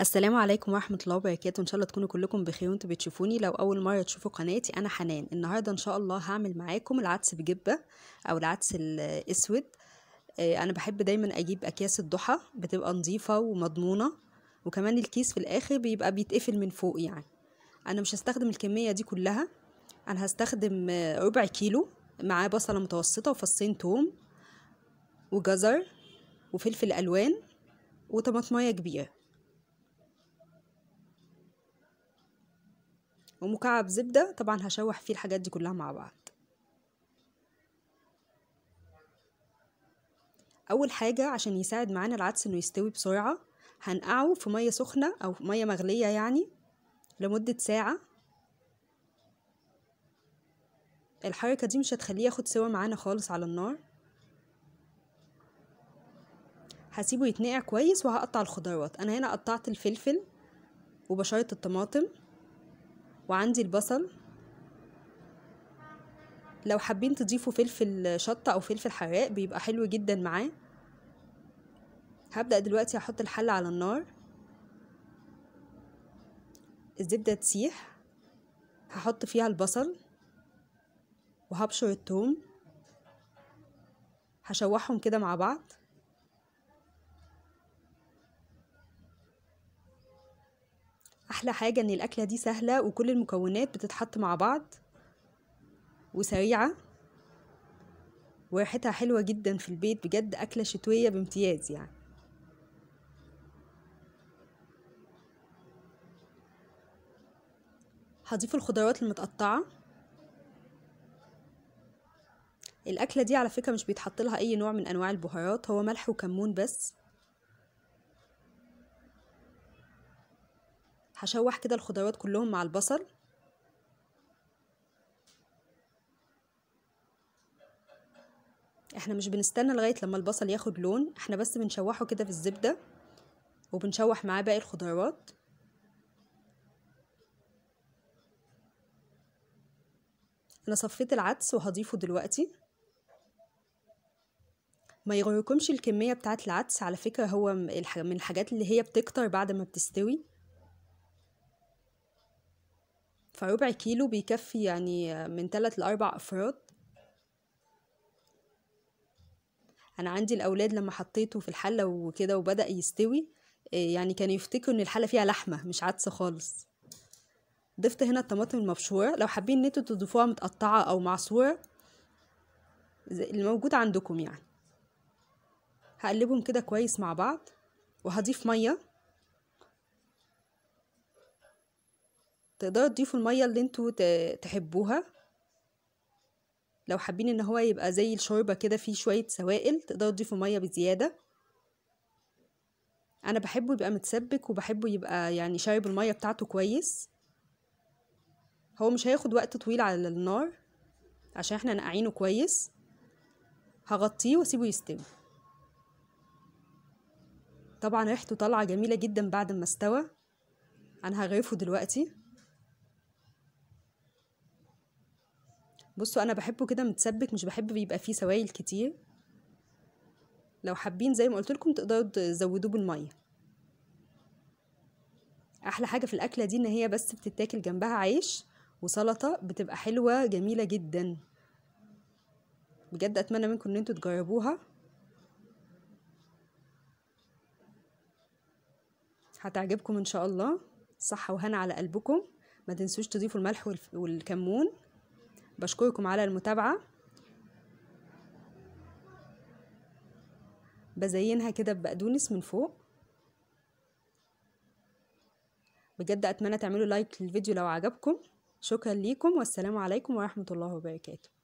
السلام عليكم ورحمة الله وبركاته إن شاء الله تكونوا كلكم بخير وانتوا بتشوفوني لو أول مرة تشوفوا قناتي أنا حنان النهاردة إن شاء الله هعمل معاكم العدس بجبة أو العدس الأسود آه، أنا بحب دايما أجيب أكياس الضحى بتبقى نظيفة ومضمونة وكمان الكيس في الآخر بيبقى بيتقفل من فوق يعني أنا مش هستخدم الكمية دي كلها أنا هستخدم ربع كيلو معاه بصلة متوسطة وفصين توم وجزر وفلفل ألوان وطماطمية كبيرة ومكعب زبدة طبعا هشوح فيه الحاجات دي كلها مع بعض أول حاجة عشان يساعد معانا العدس إنه يستوي بسرعة هنقعه في مية سخنة أو مية مغلية يعني لمدة ساعة الحركة دي مش هتخليه ياخد سوا معانا خالص على النار هسيبه يتنقع كويس وهقطع الخضروات أنا هنا قطعت الفلفل وبشرة الطماطم وعندي البصل لو حابين تضيفوا فلفل شطة أو فلفل حراق بيبقى حلو جدا معاه هبدأ دلوقتي هحط الحلة على النار الزبدة تسيح هحط فيها البصل وهبشر التوم هشوحهم كده مع بعض احلى حاجه ان الاكله دي سهله وكل المكونات بتتحط مع بعض وسريعه وريحتها حلوه جدا في البيت بجد اكله شتويه بامتياز يعني هضيف الخضروات المتقطعه الاكله دي على فكره مش بيتحط لها اي نوع من انواع البهارات هو ملح وكمون بس هشوح كده الخضروات كلهم مع البصل احنا مش بنستنى لغاية لما البصل ياخد لون احنا بس بنشوحه كده في الزبدة وبنشوح معاه باقي الخضروات انا صفيت العدس وهضيفه دلوقتي ما يغركمش الكمية بتاعت العدس على فكرة هو من الحاجات اللي هي بتكتر بعد ما بتستوي فربع كيلو بيكفي يعني من ثلاث لأربع أفراد أنا عندي الأولاد لما حطيته في الحلة وكده وبدأ يستوي آه، يعني كانوا يفتكروا إن الحلة فيها لحمة مش عدس خالص ضفت هنا الطماطم المبشورة لو حابين إن انتوا تضيفوها متقطعة أو معصورة الموجود عندكم يعني هقلبهم كده كويس مع بعض وهضيف مية تقدروا تضيفوا الميه اللي انتوا تحبوها لو حابين ان هو يبقى زي الشوربه كده فيه شويه سوائل تقدروا تضيفوا ميه بزياده انا بحبه يبقى متسبك وبحبه يبقى يعني شارب الميه بتاعته كويس هو مش هياخد وقت طويل على النار عشان احنا نقعينه كويس هغطيه واسيبه يستوي طبعا ريحته طالعه جميله جدا بعد ما استوى انا هغرفه دلوقتي بصوا انا بحبه كده متسبك مش بحب بيبقى فيه سوائل كتير لو حابين زي ما قلت لكم تقدروا تزودوه بالميه احلى حاجه في الاكله دي ان هي بس بتتاكل جنبها عيش وسلطه بتبقى حلوه جميله جدا بجد اتمنى منكم ان انتوا تجربوها هتعجبكم ان شاء الله صحه وهنا على قلبكم ما تنسوش تضيفوا الملح والكمون بشكركم على المتابعة بزينها كده ببقدونس من فوق بجد أتمنى تعملوا لايك للفيديو لو عجبكم شكرا ليكم والسلام عليكم ورحمة الله وبركاته